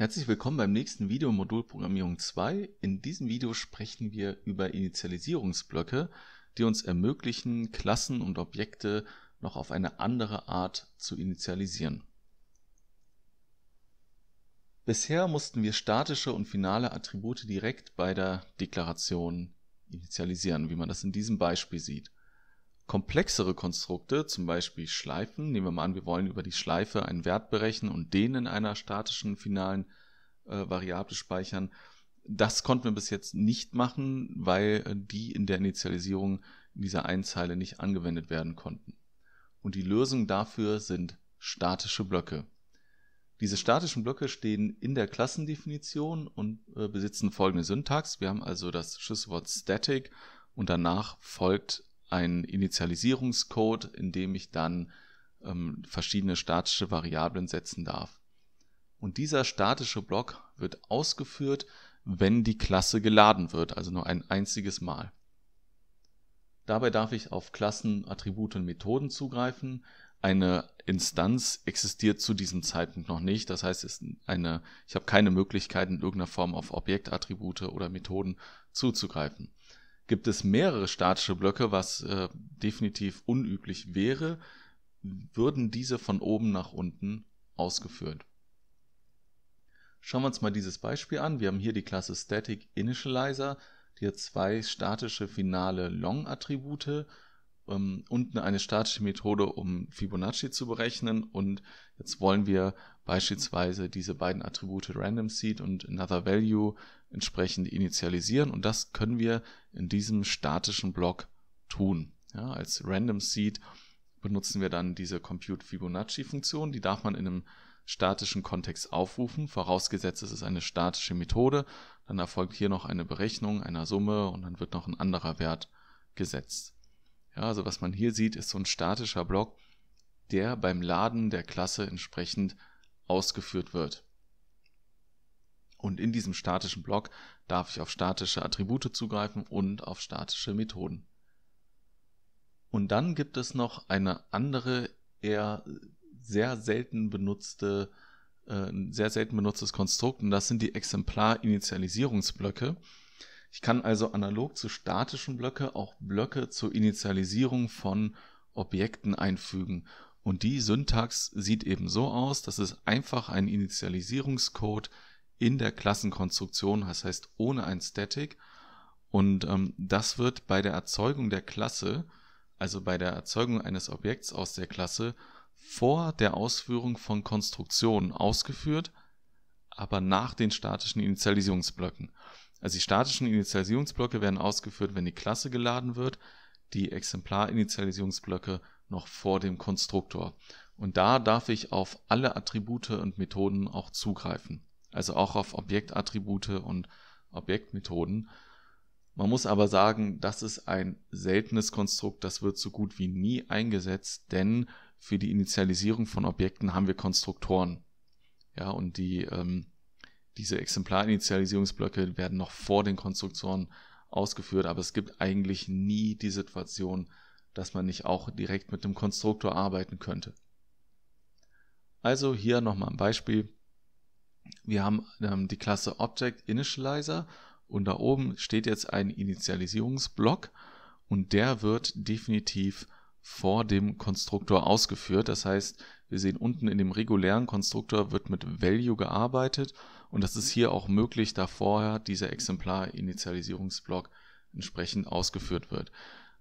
Herzlich willkommen beim nächsten Video Modul Programmierung 2. In diesem Video sprechen wir über Initialisierungsblöcke, die uns ermöglichen, Klassen und Objekte noch auf eine andere Art zu initialisieren. Bisher mussten wir statische und finale Attribute direkt bei der Deklaration initialisieren, wie man das in diesem Beispiel sieht. Komplexere Konstrukte, zum Beispiel Schleifen, nehmen wir mal an, wir wollen über die Schleife einen Wert berechnen und den in einer statischen finalen äh, Variable speichern, das konnten wir bis jetzt nicht machen, weil äh, die in der Initialisierung in dieser Einzeile nicht angewendet werden konnten. Und die Lösung dafür sind statische Blöcke. Diese statischen Blöcke stehen in der Klassendefinition und äh, besitzen folgende Syntax. Wir haben also das Schlüsselwort static und danach folgt einen Initialisierungscode, in dem ich dann ähm, verschiedene statische Variablen setzen darf. Und dieser statische Block wird ausgeführt, wenn die Klasse geladen wird, also nur ein einziges Mal. Dabei darf ich auf Klassen, Attribute und Methoden zugreifen. Eine Instanz existiert zu diesem Zeitpunkt noch nicht. Das heißt, eine, ich habe keine Möglichkeit, in irgendeiner Form auf Objektattribute oder Methoden zuzugreifen gibt es mehrere statische Blöcke, was äh, definitiv unüblich wäre, würden diese von oben nach unten ausgeführt. Schauen wir uns mal dieses Beispiel an. Wir haben hier die Klasse Static Initializer, die hat zwei statische finale Long-Attribute ähm, und eine statische Methode, um Fibonacci zu berechnen. Und jetzt wollen wir beispielsweise diese beiden Attribute Random Seed und Another Value entsprechend initialisieren und das können wir in diesem statischen Block tun. Ja, als Random Seed benutzen wir dann diese Compute Fibonacci Funktion, die darf man in einem statischen Kontext aufrufen, vorausgesetzt es ist eine statische Methode, dann erfolgt hier noch eine Berechnung einer Summe und dann wird noch ein anderer Wert gesetzt. Ja, also was man hier sieht, ist so ein statischer Block, der beim Laden der Klasse entsprechend ausgeführt wird. Und in diesem statischen Block darf ich auf statische Attribute zugreifen und auf statische Methoden. Und dann gibt es noch eine andere, eher sehr selten benutzte, äh, sehr selten benutztes Konstrukt und das sind die Exemplar-Initialisierungsblöcke. Ich kann also analog zu statischen Blöcke auch Blöcke zur Initialisierung von Objekten einfügen. Und die Syntax sieht eben so aus, dass es einfach ein Initialisierungscode in der Klassenkonstruktion, das heißt ohne ein Static. Und ähm, das wird bei der Erzeugung der Klasse, also bei der Erzeugung eines Objekts aus der Klasse, vor der Ausführung von Konstruktionen ausgeführt, aber nach den statischen Initialisierungsblöcken. Also die statischen Initialisierungsblöcke werden ausgeführt, wenn die Klasse geladen wird, die Exemplarinitialisierungsblöcke noch vor dem Konstruktor. Und da darf ich auf alle Attribute und Methoden auch zugreifen also auch auf Objektattribute und Objektmethoden. Man muss aber sagen, das ist ein seltenes Konstrukt, das wird so gut wie nie eingesetzt, denn für die Initialisierung von Objekten haben wir Konstruktoren. Ja, und die, ähm, diese Exemplarinitialisierungsblöcke werden noch vor den Konstruktoren ausgeführt, aber es gibt eigentlich nie die Situation, dass man nicht auch direkt mit dem Konstruktor arbeiten könnte. Also hier nochmal ein Beispiel wir haben ähm, die Klasse Object Initializer und da oben steht jetzt ein Initialisierungsblock und der wird definitiv vor dem Konstruktor ausgeführt. Das heißt, wir sehen unten in dem regulären Konstruktor wird mit Value gearbeitet und das ist hier auch möglich, da vorher dieser Exemplar-Initialisierungsblock entsprechend ausgeführt wird.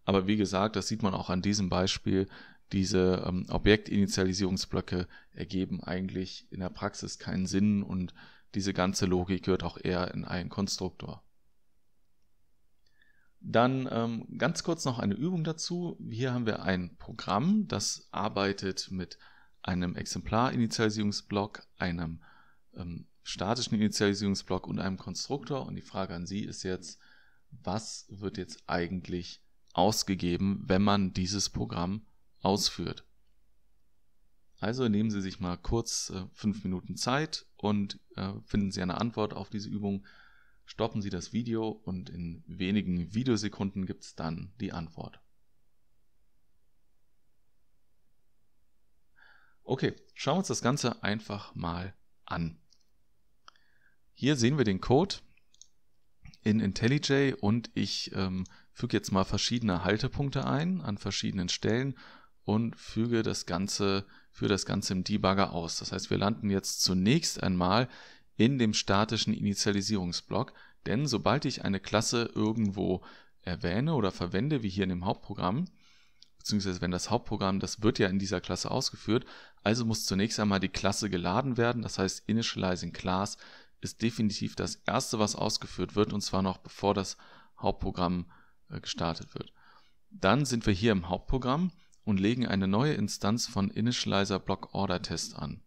Aber wie gesagt, das sieht man auch an diesem Beispiel, diese ähm, Objektinitialisierungsblöcke ergeben eigentlich in der Praxis keinen Sinn und diese ganze Logik gehört auch eher in einen Konstruktor. Dann ähm, ganz kurz noch eine Übung dazu. Hier haben wir ein Programm, das arbeitet mit einem Exemplarinitialisierungsblock, einem ähm, statischen Initialisierungsblock und einem Konstruktor. Und die Frage an Sie ist jetzt, was wird jetzt eigentlich ausgegeben, wenn man dieses Programm ausführt. Also nehmen Sie sich mal kurz äh, fünf Minuten Zeit und äh, finden Sie eine Antwort auf diese Übung. Stoppen Sie das Video und in wenigen Videosekunden gibt es dann die Antwort. Okay, schauen wir uns das Ganze einfach mal an. Hier sehen wir den Code in IntelliJ und ich ähm, füge jetzt mal verschiedene Haltepunkte ein an verschiedenen Stellen und füge das Ganze, führe das Ganze im Debugger aus. Das heißt, wir landen jetzt zunächst einmal in dem statischen Initialisierungsblock, denn sobald ich eine Klasse irgendwo erwähne oder verwende, wie hier in dem Hauptprogramm, beziehungsweise wenn das Hauptprogramm, das wird ja in dieser Klasse ausgeführt, also muss zunächst einmal die Klasse geladen werden, das heißt Initializing Class ist definitiv das erste, was ausgeführt wird und zwar noch bevor das Hauptprogramm äh, gestartet wird. Dann sind wir hier im Hauptprogramm und legen eine neue Instanz von Initializer Block Order Test an.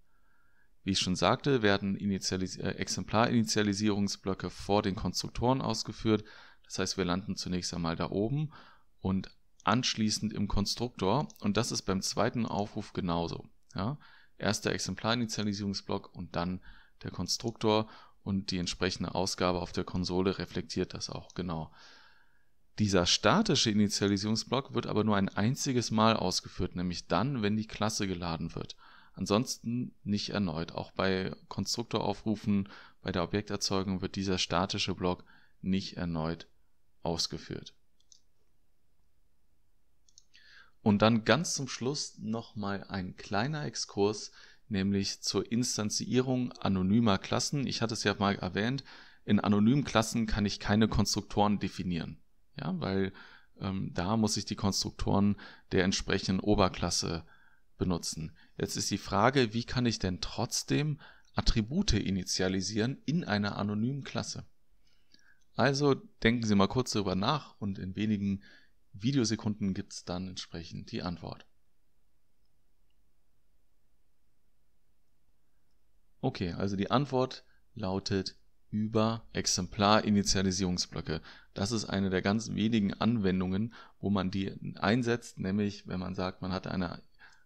Wie ich schon sagte, werden Initialis äh, Exemplarinitialisierungsblöcke vor den Konstruktoren ausgeführt. Das heißt, wir landen zunächst einmal da oben und anschließend im Konstruktor. Und das ist beim zweiten Aufruf genauso. Ja? Erst der Exemplarinitialisierungsblock und dann der Konstruktor und die entsprechende Ausgabe auf der Konsole reflektiert das auch genau. Dieser statische Initialisierungsblock wird aber nur ein einziges Mal ausgeführt, nämlich dann, wenn die Klasse geladen wird. Ansonsten nicht erneut. Auch bei Konstruktoraufrufen, bei der Objekterzeugung wird dieser statische Block nicht erneut ausgeführt. Und dann ganz zum Schluss nochmal ein kleiner Exkurs, nämlich zur Instanzierung anonymer Klassen. Ich hatte es ja mal erwähnt, in anonymen Klassen kann ich keine Konstruktoren definieren. Ja, weil ähm, da muss ich die Konstruktoren der entsprechenden Oberklasse benutzen. Jetzt ist die Frage, wie kann ich denn trotzdem Attribute initialisieren in einer anonymen Klasse? Also denken Sie mal kurz darüber nach und in wenigen Videosekunden gibt es dann entsprechend die Antwort. Okay, also die Antwort lautet über Exemplarinitialisierungsblöcke. Das ist eine der ganz wenigen Anwendungen, wo man die einsetzt, nämlich wenn man sagt, man hat eine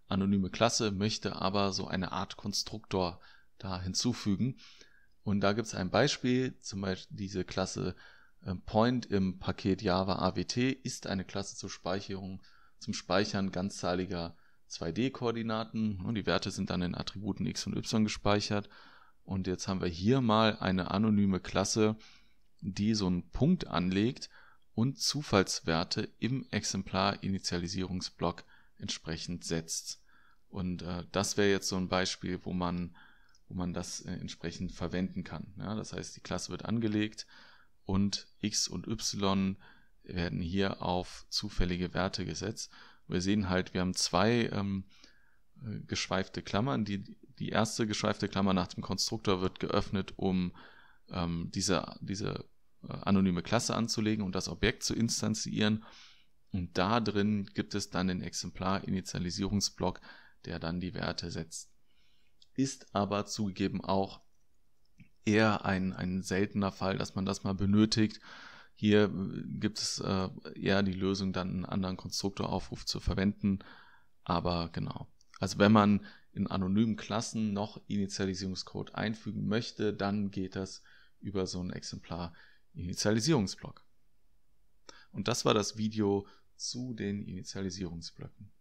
anonyme Klasse, möchte aber so eine Art Konstruktor da hinzufügen. Und da gibt es ein Beispiel, zum Beispiel diese Klasse äh, Point im Paket Java AWT ist eine Klasse zur Speicherung, zum Speichern ganzzahliger 2D-Koordinaten und die Werte sind dann in Attributen x und y gespeichert und jetzt haben wir hier mal eine anonyme Klasse, die so einen Punkt anlegt und Zufallswerte im Exemplar-Initialisierungsblock entsprechend setzt. Und äh, das wäre jetzt so ein Beispiel, wo man, wo man das äh, entsprechend verwenden kann. Ja, das heißt, die Klasse wird angelegt und x und y werden hier auf zufällige Werte gesetzt. Wir sehen halt, wir haben zwei ähm, äh, geschweifte Klammern, die die erste geschweifte Klammer nach dem Konstruktor wird geöffnet, um ähm, diese, diese äh, anonyme Klasse anzulegen und das Objekt zu instanzieren. Und da drin gibt es dann den Exemplar-Initialisierungsblock, der dann die Werte setzt. Ist aber zugegeben auch eher ein, ein seltener Fall, dass man das mal benötigt. Hier äh, gibt es äh, eher die Lösung, dann einen anderen Konstruktoraufruf zu verwenden. Aber genau. Also wenn man in anonymen Klassen noch Initialisierungscode einfügen möchte, dann geht das über so ein Exemplar Initialisierungsblock. Und das war das Video zu den Initialisierungsblöcken.